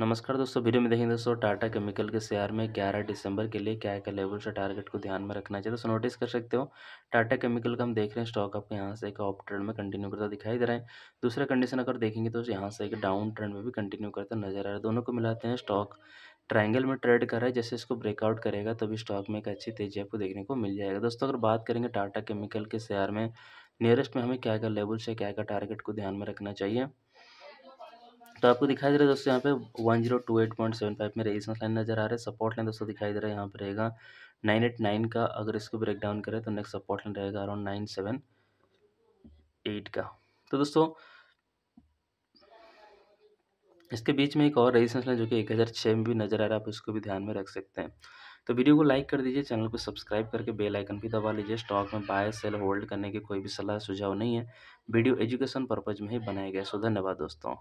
नमस्कार दोस्तों वीडियो में देखेंगे दोस्तों टाटा केमिकल के शेयर में 11 दिसंबर के लिए क्या क्या लेवल से टारगेट को ध्यान में रखना चाहिए दोस्तों नोटिस कर सकते हो टाटा केमिकल का हम देख रहे हैं स्टॉक आपको यहाँ से एक ऑफ ट्रेंड में कंटिन्यू करता दिखाई दे रहा है दूसरे कंडीशन अगर देखेंगे तो यहाँ से एक डाउन ट्रेंड में भी कंटिन्यू करता नजर आ रहा है दोनों को मिलाते हैं स्टॉक ट्रायंगल में ट्रेड कर रहा है जैसे इसको ब्रेकआउट करेगा तभी स्टॉक में एक अच्छी तेजी आपको देखने को मिल जाएगा दोस्तों अगर बात करेंगे टाटा केमिकल के शेयर में नियरेस्ट में हमें क्या क्या लेवल से क्या क्या टारगेट को ध्यान में रखना चाहिए तो आपको दिखाई दे रहा है दोस्तों यहाँ पे one zero two eight point seven five में रेजिस्टेंस लाइन नजर आ रहा है सपोर्ट लाइन दोस्तों दिखाई दे रहा है यहाँ पे रहेगा नाइन एट नाइन का अगर इसको ब्रेक डाउन करें तो नेक्स्ट सपोर्ट लाइन रहेगा अराउंड नाइन सेवन एट का तो दोस्तों इसके बीच में एक और रेजिस्टेंस लाइन जो कि एक हज़ार छः में भी नजर आ रहा है आप उसको भी ध्यान में रख सकते हैं तो वीडियो को लाइक कर दीजिए चैनल को सब्सक्राइब करके बेल आइकन भी दबा लीजिए स्टॉक में बाय सेल होल्ड करने की कोई भी सलाह सुझाव नहीं है वीडियो एजुकेशन पर्पज़ में ही बनाया गया सो धन्यवाद दोस्तों